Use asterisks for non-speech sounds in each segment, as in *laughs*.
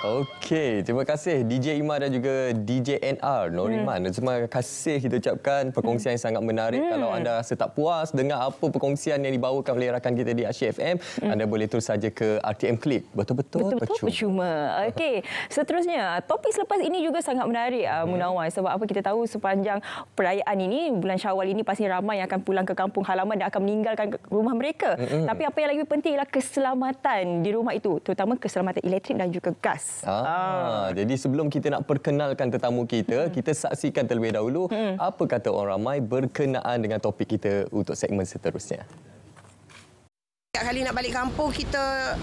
Okey, terima kasih DJ Ima dan juga DJ NR Noriman. Hmm. Terima kasih kita ucapkan perkongsian yang sangat menarik. Hmm. Kalau anda rasa tak puas dengar apa perkongsian yang dibawakan oleh rakan kita di Asia FM, hmm. anda boleh terus saja ke RTM Klik. Betul-betul, Betul-betul percuma. percuma. Okey, seterusnya topik selepas ini juga sangat menarik ah, hmm. Munawar sebab apa kita tahu sepanjang perayaan ini, bulan Syawal ini pasti ramai yang akan pulang ke kampung halaman dan akan meninggalkan rumah mereka. Hmm. Tapi apa yang lebih penting ialah keselamatan di rumah itu, terutama keselamatan elektrik dan juga gas. Ah, ah. Jadi sebelum kita nak perkenalkan tetamu kita, hmm. kita saksikan terlebih dahulu hmm. apa kata orang ramai berkenaan dengan topik kita untuk segmen seterusnya. Setiap kali nak balik kampung, kita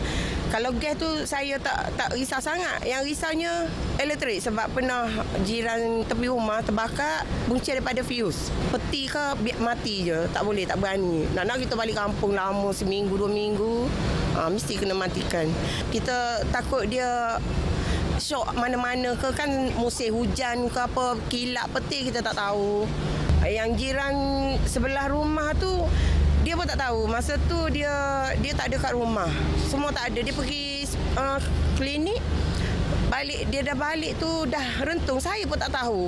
kalau gas tu saya tak tak risau sangat. Yang risaunya elektrik sebab pernah jiran tepi rumah terbakar bunci daripada fuse. Peti ke biar mati je. Tak boleh, tak berani. Nak-nak kita balik kampung lama seminggu, dua minggu. Ha, mesti kena matikan. Kita takut dia shock mana-mana ke kan musim hujan ke apa kilat peti kita tak tahu. Yang jiran sebelah rumah tu dia pun tak tahu masa tu dia dia tak ada kat rumah semua tak ada dia pergi uh, klinik balik dia dah balik tu dah rentung saya pun tak tahu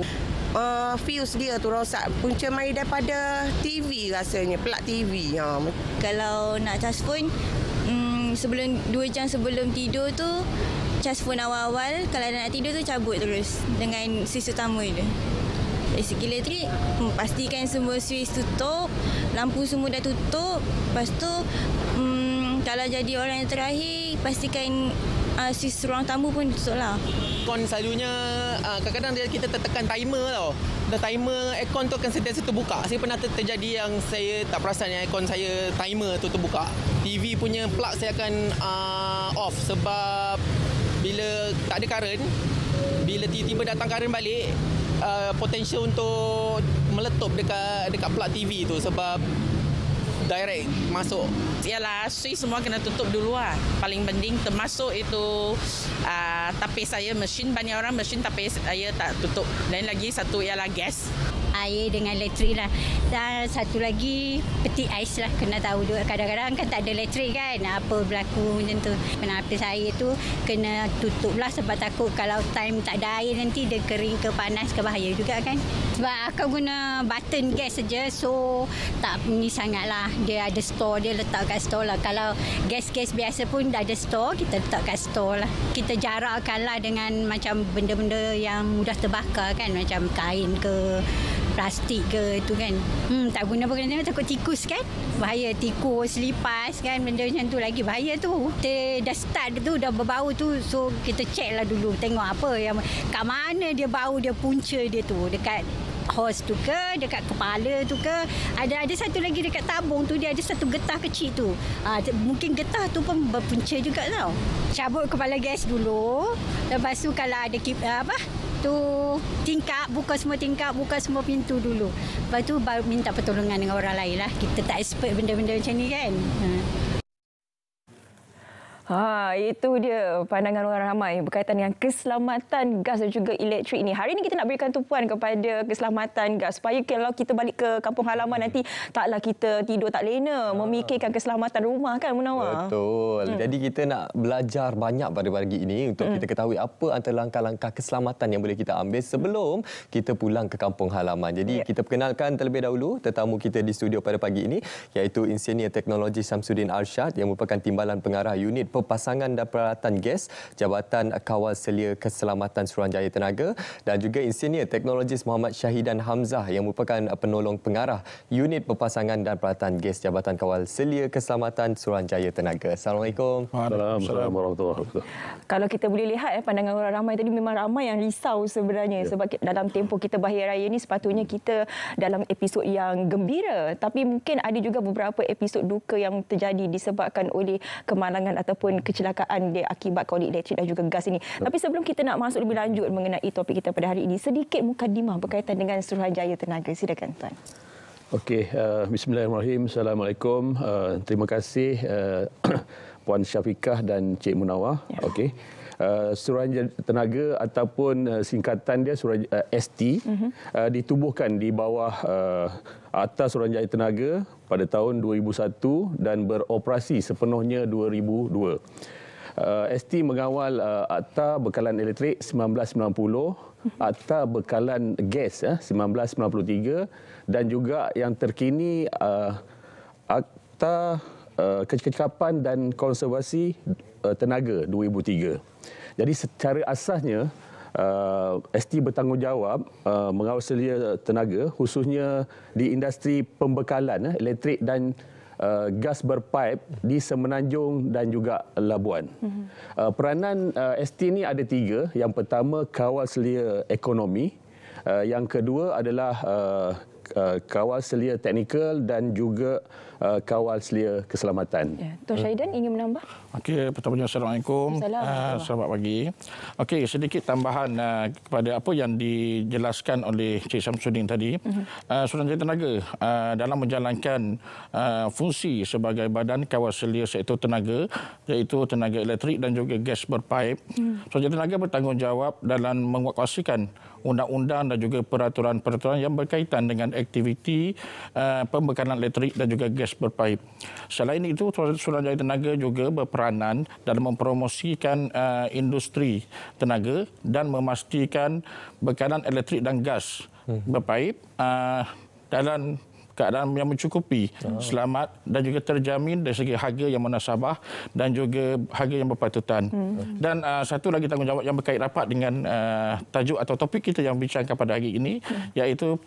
uh, fuse dia tu rosak punca mai daripada TV rasanya pelak TV ha kalau nak cas pun mm, sebelum 2 jam sebelum tidur tu cas pun awal-awal kalau nak tidur tu cabut terus dengan sis utama dia dari segi elektrik hmm, pastikan semua switch tutup lampu semua dah tutup lepas tu um, kalau jadi orang yang terakhir pastikan uh, ah, suis ruang tamu pun tutup lah aircon selalunya ah, kadang-kadang dia, kita tertekan timer tau the timer aircon tu akan sentiasa terbuka saya pernah ter- terjadi yang saya tak perasan yang aircon saya timer tu terbuka TV punya plug saya akan uh, off sebab bila tak ada current bila tiba-tiba datang current balik Uh, Potensi untuk meletup dekat dekat plat TV tu sebab direct masuk. Yalah, switch semua kena tutup dulu lah. Paling penting termasuk itu uh, tapis saya, mesin banyak orang mesin tapis saya tak tutup. Lain lagi satu ialah gas air dengan elektrik lah. Dan satu lagi peti ais lah kena tahu juga kadang-kadang kan tak ada elektrik kan apa berlaku macam tu. Kenapa saya tu kena tutup lah sebab takut kalau time tak ada air nanti dia kering ke panas ke bahaya juga kan. Sebab aku guna button gas saja so tak ni sangat lah. Dia ada store dia letak kat store lah. Kalau gas-gas biasa pun dah ada store kita letak kat store lah. Kita jarakkan lah dengan macam benda-benda yang mudah terbakar kan macam kain ke plastik ke tu kan. Hmm, tak guna apa kena takut tikus kan. Bahaya tikus, lipas kan benda macam tu lagi bahaya tu. Kita dah start tu dah berbau tu so kita check lah dulu tengok apa yang kat mana dia bau dia punca dia tu dekat hos tu ke dekat kepala tu ke ada ada satu lagi dekat tabung tu dia ada satu getah kecil tu ha, mungkin getah tu pun berpunca juga tau cabut kepala gas dulu lepas tu kalau ada ah, apa satu tingkap, buka semua tingkap, buka semua pintu dulu. Lepas tu baru minta pertolongan dengan orang lain lah. Kita tak expert benda-benda macam ni kan. Ha. Ha, itu dia pandangan orang ramai berkaitan dengan keselamatan gas dan juga elektrik ini. Hari ini kita nak berikan tumpuan kepada keselamatan gas supaya kalau kita balik ke kampung halaman hmm. nanti taklah kita tidur tak lena ha. memikirkan keselamatan rumah kan Munawar. Betul. Hmm. Jadi kita nak belajar banyak pada pagi ini untuk hmm. kita ketahui apa antara langkah-langkah keselamatan yang boleh kita ambil sebelum kita pulang ke kampung halaman. Jadi yeah. kita perkenalkan terlebih dahulu tetamu kita di studio pada pagi ini iaitu Insinyur Teknologi Samsudin Arshad yang merupakan timbalan pengarah unit Pasangan dan Peralatan Gas Jabatan Kawal Selia Keselamatan Suruhanjaya Tenaga dan juga insinyur teknologis Muhammad Syahidan Hamzah yang merupakan penolong pengarah unit pasangan dan Peralatan Gas Jabatan Kawal Selia Keselamatan Suruhanjaya Tenaga. Assalamualaikum. Assalamualaikum. Assalamualaikum Kalau kita boleh lihat eh pandangan orang ramai tadi memang ramai yang risau sebenarnya ya. sebab dalam tempoh kita bahaya raya ini sepatutnya kita dalam episod yang gembira tapi mungkin ada juga beberapa episod duka yang terjadi disebabkan oleh kemalangan ataupun ataupun kecelakaan akibat oleh elektrik dan juga gas ini. Betul. Tapi sebelum kita nak masuk lebih lanjut mengenai topik kita pada hari ini, sedikit mukadimah berkaitan dengan Suruhanjaya Tenaga. Silakan Tuan. Okey, uh, bismillahirrahmanirrahim. Assalamualaikum. Uh, terima kasih uh, *clears throat* Puan Syafiqah dan Cik Munawah. Ya. Okey. Uh, Suruhanjaya Tenaga ataupun uh, singkatan dia Suruhanjaya ST uh-huh. Mhm. uh, ditubuhkan di bawah uh, atas Suruhanjaya Tenaga pada tahun 2001 dan beroperasi sepenuhnya 2002. Uh, ST mengawal uh, Akta Bekalan Elektrik 1990, Akta Bekalan Gas eh, 1993 dan juga yang terkini uh, Akta uh, Kecekapan dan Konservasi uh, Tenaga 2003. Jadi secara asasnya, uh, ST bertanggungjawab uh, mengawal selia tenaga khususnya di industri pembekalan uh, elektrik dan uh, gas berpipe di Semenanjung dan juga Labuan. Mhm. Uh, peranan uh, ST ini ada tiga. Yang pertama, kawal selia ekonomi. Uh, yang kedua adalah uh, Uh, kawal selia teknikal dan juga uh, kawal selia keselamatan. Ya, Tuan hmm. Syahidan ingin menambah? Okey, pertama-tama Assalamualaikum. Assalamualaikum. Ah, selamat pagi. Okey, sedikit tambahan ah, kepada apa yang dijelaskan oleh Cik Samsudin tadi. Uh-huh. Mhm. Ah, Suruhanjaya Tenaga dalam menjalankan fungsi sebagai badan kawal selia sektor tenaga iaitu tenaga elektrik dan juga gas berpaip. Hmm. Suruhanjaya Tenaga bertanggungjawab dalam menguatkuasakan undang-undang dan juga peraturan-peraturan yang berkaitan dengan aktiviti uh, pembekalan elektrik dan juga gas berpaip. Selain itu, Suruhanjaya Tenaga juga berperanan dalam mempromosikan uh, industri tenaga dan memastikan bekalan elektrik dan gas hmm. berpaip uh, eh, dalam keadaan yang mencukupi ya. selamat dan juga terjamin dari segi harga yang munasabah dan juga harga yang berpatutan hmm. dan uh, satu lagi tanggungjawab yang berkait rapat dengan uh, tajuk atau topik kita yang bincangkan pada hari ini hmm. iaitu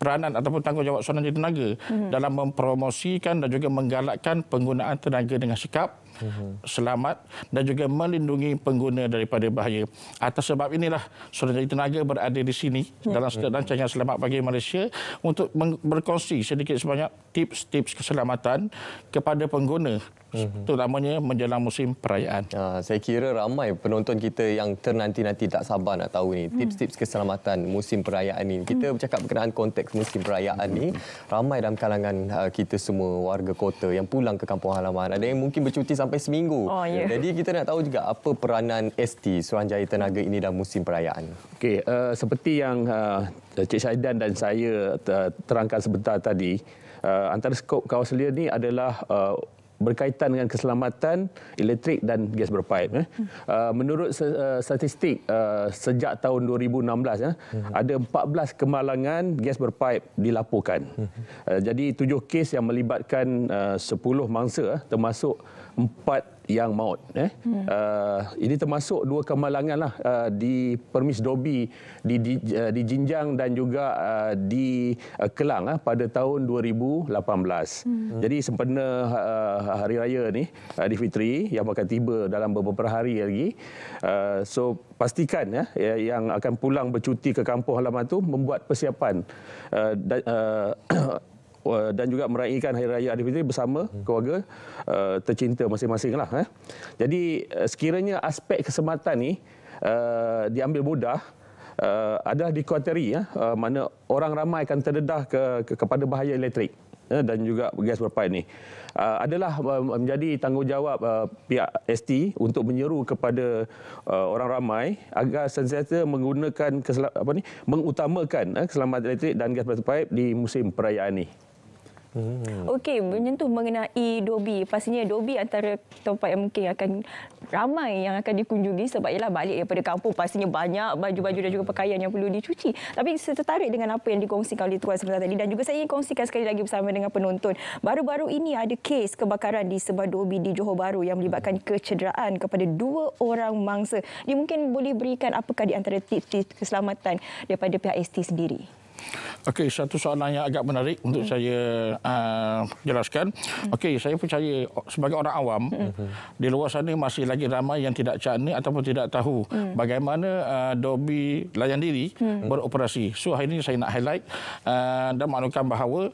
peranan ataupun tanggungjawab seorang jadi tenaga mm-hmm. dalam mempromosikan dan juga menggalakkan penggunaan tenaga dengan sikap mm-hmm. selamat dan juga melindungi pengguna daripada bahaya. Atas sebab inilah seorang jadi tenaga berada di sini yeah. dalam setiap rancangan mm-hmm. selamat bagi Malaysia untuk berkongsi sedikit sebanyak tips-tips keselamatan kepada pengguna Mm-hmm. Terutamanya menjelang musim perayaan. Ha, saya kira ramai penonton kita yang ternanti-nanti tak sabar nak tahu ni hmm. tips-tips keselamatan musim perayaan ini. Kita hmm. bercakap berkenaan konteks musim perayaan ini, ramai dalam kalangan ah, kita semua warga kota yang pulang ke kampung halaman. Ada yang mungkin bercuti sampai seminggu. Oh, ya. yeah. Jadi kita nak tahu juga apa peranan ST Suruhanjaya Tenaga ini dalam musim perayaan. Okey, uh, seperti yang uh, Cik Syahidan dan saya terangkan sebentar tadi, uh, antara skop kawasan ini adalah berkaitan dengan keselamatan elektrik dan gas berpaip. Eh. Hmm. Uh, menurut uh, statistik uh, sejak tahun 2016, eh, hmm. ada 14 kemalangan gas berpaip dilaporkan. Hmm. Uh, jadi tujuh kes yang melibatkan uh, 10 mangsa eh, termasuk empat yang maut. Eh. Hmm. Uh, ini termasuk dua kemalangan lah, uh, di Permis Dobi, di, di, uh, di Jinjang dan juga uh, di uh, Kelang uh, pada tahun 2018. Hmm. hmm. Jadi sempena uh, Hari Raya ini, Hari uh, Fitri yang akan tiba dalam beberapa hari lagi. Uh, so pastikan uh, yang akan pulang bercuti ke kampung halaman itu membuat persiapan uh, uh, Eh, dan juga meraihkan Hari Raya Aidilfitri bersama hmm. keluarga uh, tercinta masing-masing. Lah, eh. Jadi eh, sekiranya aspek kesempatan ini uh, diambil mudah, uh, di dikuateri ya, uh, mana orang ramai akan terdedah ke, ke, kepada bahaya elektrik dan juga gas berpain ini uh, adalah uh, menjadi tanggungjawab uh, pihak ST untuk menyeru kepada uh, orang ramai agar sentiasa menggunakan kesel- apa ni mengutamakan uh, keselamatan elektrik dan gas berpain di musim perayaan ini. Hmm. Okey, menyentuh mengenai Dobi. Pastinya Dobi antara tempat yang mungkin akan ramai yang akan dikunjungi sebab ialah balik daripada kampung. Pastinya banyak baju-baju dan juga pakaian yang perlu dicuci. Tapi saya tertarik dengan apa yang dikongsikan oleh Tuan sebentar tadi. Dan juga saya ingin kongsikan sekali lagi bersama dengan penonton. Baru-baru ini ada kes kebakaran di sebuah Dobi di Johor Bahru yang melibatkan kecederaan kepada dua orang mangsa. Dia mungkin boleh berikan apakah di antara tips-tips keselamatan daripada pihak ST sendiri. Okey, satu soalan yang agak menarik hmm. untuk mm-hmm. saya uh, jelaskan. Hmm. Okey, saya percaya sebagai orang awam hmm. di luar sana masih lagi ramai yang tidak cakni ataupun tidak tahu hmm. bagaimana uh, ah, Dobi layan diri hmm. beroperasi. So hari ini saya nak highlight uh, dan maklumkan bahawa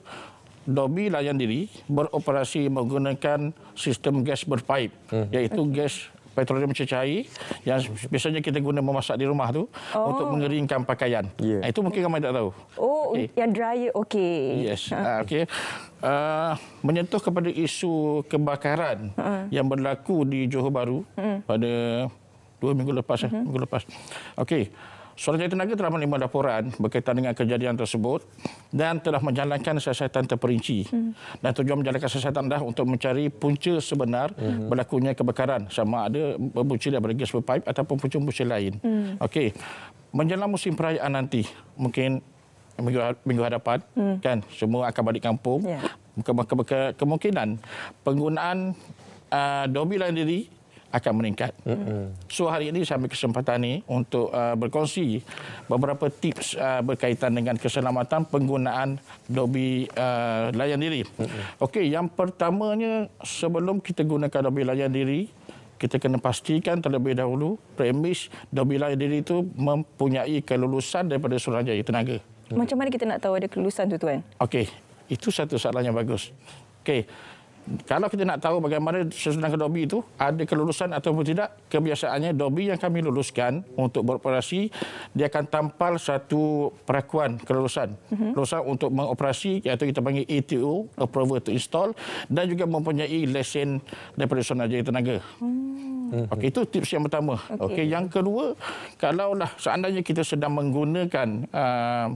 Dobi layan diri beroperasi menggunakan sistem gas berpipe hmm. iaitu gas petroleum cecair yang biasanya kita guna memasak di rumah tu oh. untuk mengeringkan pakaian. Yeah. Nah, itu mungkin ramai tak tahu. Oh, okay. yang dryer okay. Yes. okay. Ha. Ah, okey. Uh, menyentuh kepada isu kebakaran uh. yang berlaku di Johor Bahru uh. pada dua minggu lepas uh-huh. minggu lepas. Okey. Suara Jaya Tenaga telah menerima laporan berkaitan dengan kejadian tersebut dan telah menjalankan siasatan terperinci. Hmm. Dan tujuan menjalankan siasatan adalah untuk mencari punca sebenar hmm. berlakunya kebakaran sama ada berbunca daripada gas berpipe ataupun punca-punca lain. Hmm. Okey. Menjelang musim perayaan nanti, mungkin minggu, ha- minggu hadapan, hmm. kan, semua akan balik kampung. Yeah. Ya. kemungkinan penggunaan uh, ah, domi lain diri akan meningkat. Mm-hmm. So hari ini saya ambil kesempatan ini untuk uh, berkongsi beberapa tips uh, berkaitan dengan keselamatan penggunaan Dobi uh, layan diri. Mm-hmm. Okey, yang pertamanya sebelum kita gunakan Dobi layan diri, kita kena pastikan terlebih dahulu premis Dobi layan diri itu mempunyai kelulusan daripada Suruhanjaya Tenaga. Mm-hmm. Macam mana kita nak tahu ada kelulusan tu tuan? Okey, itu satu soalan yang bagus. Okey kalau kita nak tahu bagaimana sesudah ke Dobi itu ada kelulusan atau tidak kebiasaannya Dobi yang kami luluskan untuk beroperasi dia akan tampal satu perakuan kelulusan mm-hmm. kelulusan untuk mengoperasi iaitu kita panggil ATO e approval to install dan juga mempunyai lesen daripada Suruhanjaya Tenaga mm-hmm. okay, itu tips yang pertama Okey, Okay, yang kedua kalaulah seandainya kita sedang menggunakan uh,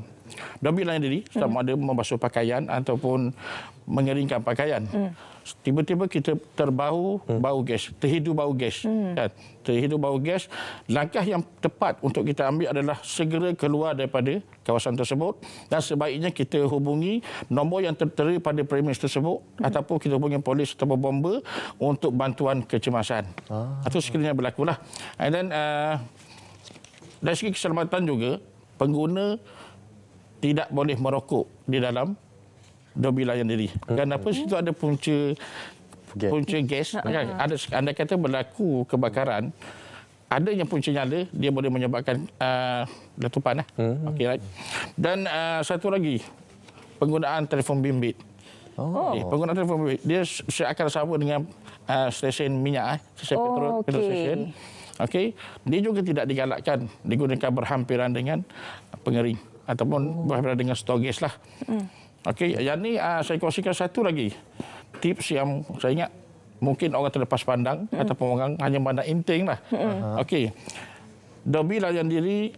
Dobi lain diri mhm. sama ada membasuh pakaian ataupun mengeringkan pakaian. Hmm. Tiba-tiba kita terbau hmm. bau gas, terhidu bau gas. Hmm. Kan? Terhidu bau gas, langkah yang tepat untuk kita ambil adalah segera keluar daripada kawasan tersebut dan sebaiknya kita hubungi nombor yang tertera pada premis tersebut hmm. ataupun kita hubungi polis atau bomba untuk bantuan kecemasan. Ah. Atau sekiranya berlakulah. And then uh, dari segi keselamatan juga, pengguna tidak boleh merokok di dalam yang diri. Hmm. Dan apa situ ada punca Get. punca gas. Kan? Hmm. Ada anda kata berlaku kebakaran. Adanya punca nyala, dia boleh menyebabkan uh, letupan. Lah. Hmm. Okay, right? Dan uh, satu lagi, penggunaan telefon bimbit. Oh. Eh, penggunaan telefon bimbit, dia seakan sama dengan uh, stesen minyak, eh, stesen oh, petrol, okay. petrol stesen. Okay? Dia juga tidak digalakkan, digunakan berhampiran dengan pengering ataupun oh. berhampiran dengan stor gas. Lah. Hmm. Okey, yang ni uh, saya kongsikan satu lagi tips yang saya ingat mungkin orang terlepas pandang mm. ataupun orang hanya pandang inting lah. Mm. Okey, dobi layan diri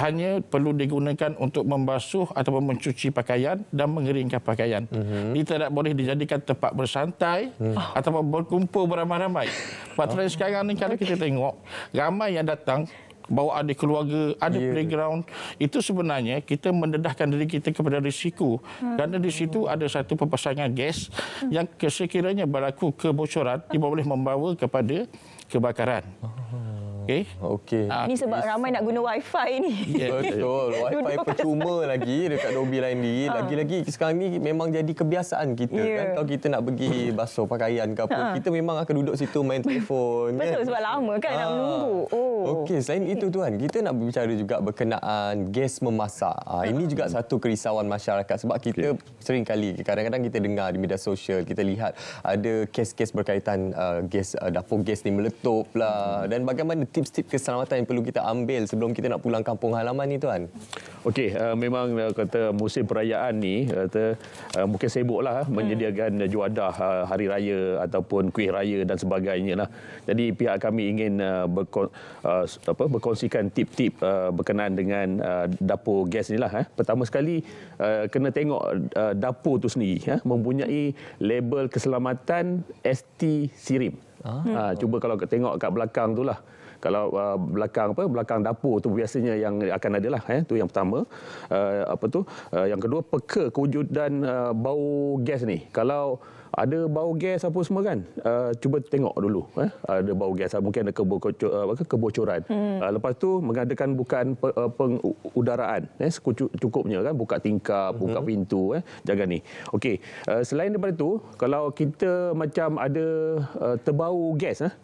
hanya perlu digunakan untuk membasuh ataupun mencuci pakaian dan mengeringkan pakaian. Mm-hmm. Ia tidak boleh dijadikan tempat bersantai mm. Ah. ataupun berkumpul beramai-ramai. Ah. Patutnya oh. sekarang ni kalau okay. kita tengok, ramai yang datang bawa adik keluarga, ada yeah. Ya. playground. Itu sebenarnya kita mendedahkan diri kita kepada risiko. Hmm. Kerana di situ ada satu pepasangan gas hmm. yang sekiranya berlaku kebocoran, dia boleh membawa kepada kebakaran. Hmm. Okey. Okey. Ah, ini sebab ramai nak guna wifi ni. Yeah. Betul. *laughs* Wifi percuma lagi dekat Dobby lain ni. Ah. Lagi-lagi sekarang ni memang jadi kebiasaan kita yeah. kan. Ya. Kalau kita nak pergi basuh pakaian ke apa, ha. kita memang akan duduk situ main telefon. Kan? Betul kan? sebab lama kan ah. nak menunggu. Oh. Okey, selain itu tuan, kita nak berbicara juga berkenaan gas memasak. Ah, ini ha. juga satu kerisauan masyarakat sebab kita okay. sering kali kadang-kadang kita dengar di media sosial, kita lihat ada kes-kes berkaitan uh, gas uh, dapur gas ni meletup lah dan bagaimana tips-tips keselamatan yang perlu kita ambil sebelum kita nak pulang kampung halaman ni tuan? Okey, uh, memang uh, kata musim perayaan ni eh, kata uh, mungkin sibuklah hmm. menyediakan juadah uh, hari raya ataupun kuih raya dan sebagainya lah. Jadi pihak kami ingin uh, berkon, uh, apa berkongsikan tip-tip uh, berkenaan dengan uh, dapur gas ni lah. Eh. Pertama sekali uh, kena tengok uh, dapur tu sendiri eh, mempunyai label keselamatan ST Sirim. Ah. Ha, cuba kalau tengok kat belakang tu lah kalau uh, belakang apa belakang dapur tu biasanya yang akan ada lah eh tu yang pertama uh, apa tu uh, yang kedua peke kewujudan uh, bau gas ni kalau ada bau gas apa semua kan uh, cuba tengok dulu eh ada bau gas mungkin ada uh, kebocoran uh, hmm. uh, lepas tu mengadakan bukan uh, pengudaraan eh cukupnya kan buka tingkap hmm. buka pintu eh jaga ni okey uh, selain daripada tu kalau kita macam ada uh, terbau gas eh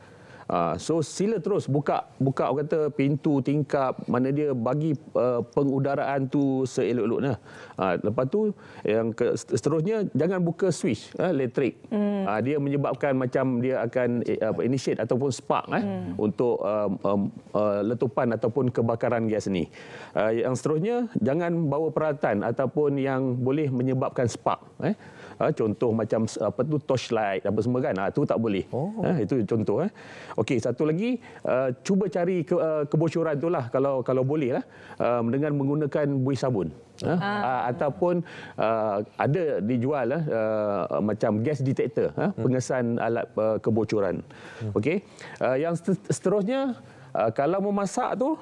Ah, so sila terus buka buka kata pintu tingkap mana dia bagi uh, pengudaraan tu seelok-eloknya. Uh, lepas tu yang ke, seterusnya jangan buka switch uh, elektrik. Mm. Uh, dia menyebabkan macam dia akan uh, initiate ataupun spark mm. uh, untuk uh, um, uh, letupan ataupun kebakaran gas ni. Uh, yang seterusnya jangan bawa peralatan ataupun yang boleh menyebabkan spark. Uh. Uh, contoh macam apa tu torchlight apa semua kan. Ah tu tak boleh. Oh. Uh, itu contoh eh. Okey, satu lagi uh, cuba cari ke, uh, kebocoran tu lah kalau kalau boleh lah uh, dengan menggunakan buih sabun. Uh. Uh, ataupun uh, ada dijual uh, macam gas detector uh, hmm. pengesan alat uh, kebocoran. Hmm. Okey. Uh, yang seterusnya uh, kalau memasak tu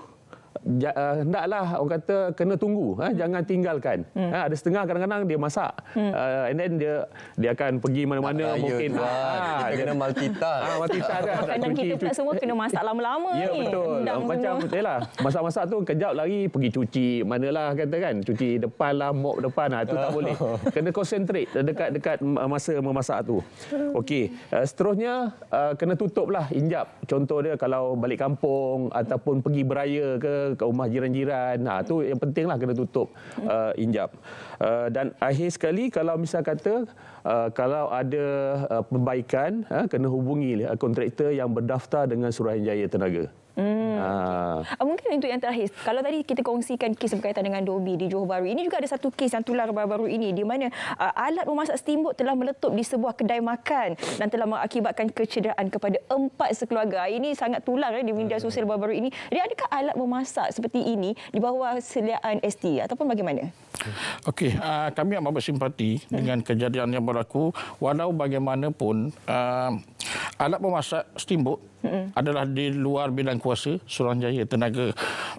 ja, uh, hendaklah orang kata kena tunggu ha? jangan tinggalkan hmm. ha? ada setengah kadang-kadang dia masak hmm. uh, and then dia dia akan pergi mana-mana nah, mungkin ya, ha, kita kena multitask ha, multitask kan *laughs* kita pula semua kena masak lama-lama ya, ni betul Endang ah, macam betul lah masak-masak tu kejap lagi pergi cuci manalah kata kan cuci depan lah mop depan lah tu tak boleh *laughs* kena concentrate dekat-dekat masa memasak tu Okey, uh, seterusnya uh, kena tutup lah injap contoh dia kalau balik kampung ataupun pergi beraya ke ke rumah jiran-jiran. Ha, tu yang pentinglah kena tutup uh, injap. Uh, dan akhir sekali kalau misal kata Uh, kalau ada uh, pembaikan, uh, ha, kena hubungi uh, kontraktor yang berdaftar dengan Suruhanjaya Tenaga. Hmm. Ah. ah. Mungkin untuk yang terakhir, kalau tadi kita kongsikan kes berkaitan dengan Dobi di Johor Bahru, ini juga ada satu kes yang tular baru-baru ini di mana uh, alat memasak steamboat telah meletup di sebuah kedai makan dan telah mengakibatkan kecederaan kepada empat sekeluarga. Ini sangat tular eh, di media hmm. sosial baru-baru ini. Jadi adakah alat memasak seperti ini di bawah seliaan ST ataupun bagaimana? Okey, uh, kami amat bersimpati hmm. dengan kejadian yang berlaku. Walau bagaimanapun, uh, alat memasak steamboat hmm. adalah di luar bidang kuasa Suruhanjaya Tenaga.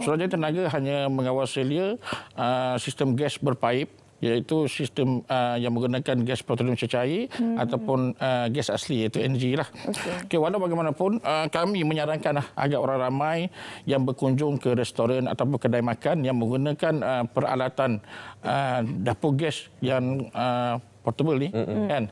Suruhanjaya Tenaga hanya mengawasi dia uh, ah, sistem gas berpaip iaitu sistem uh, yang menggunakan gas petroleum cecair hmm. ataupun uh, gas asli iaitu NG lah. Okey. Okay, walau bagaimanapun uh, kami menyarankan uh, agar orang ramai yang berkunjung ke restoran ataupun kedai makan yang menggunakan uh, peralatan uh, dapur gas yang uh, portable ni hmm. kan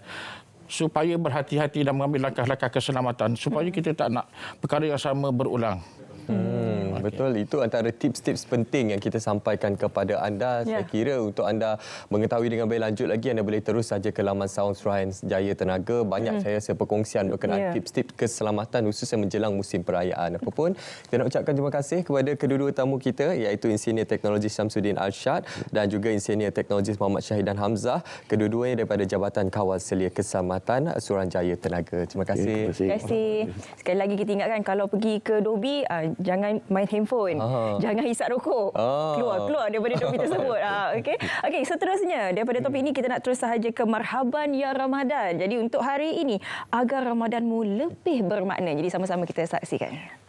supaya berhati-hati dan mengambil langkah-langkah keselamatan supaya mm. kita tak nak perkara yang sama berulang. Hmm, hmm okay. Betul, itu antara tips-tips penting yang kita sampaikan kepada anda. Yeah. Saya ya. kira untuk anda mengetahui dengan lebih lanjut lagi, anda boleh terus saja ke laman Sound Suruhan Jaya Tenaga. Banyak mm. saya rasa perkongsian berkenaan ya. tips-tips yeah. keselamatan khususnya menjelang musim perayaan. Apapun, kita nak ucapkan terima kasih kepada kedua-dua tamu kita iaitu Insinyur Teknologi Syamsuddin Arshad dan juga Insinyur Teknologi Muhammad Syahid dan Hamzah, kedua-duanya daripada Jabatan Kawal Selia Keselamatan Suruhan Jaya Tenaga. Terima kasih. Okay, ya, terima kasih. Sekali lagi kita ingatkan kalau pergi ke Dobi, ah, jangan main handphone, Aha. jangan hisap rokok. Aha. Keluar, keluar daripada topik tersebut. ha, ah, okay? Okay, seterusnya daripada topik ini kita nak terus sahaja ke marhaban ya Ramadan. Jadi untuk hari ini agar Ramadanmu lebih bermakna. Jadi sama-sama kita saksikan.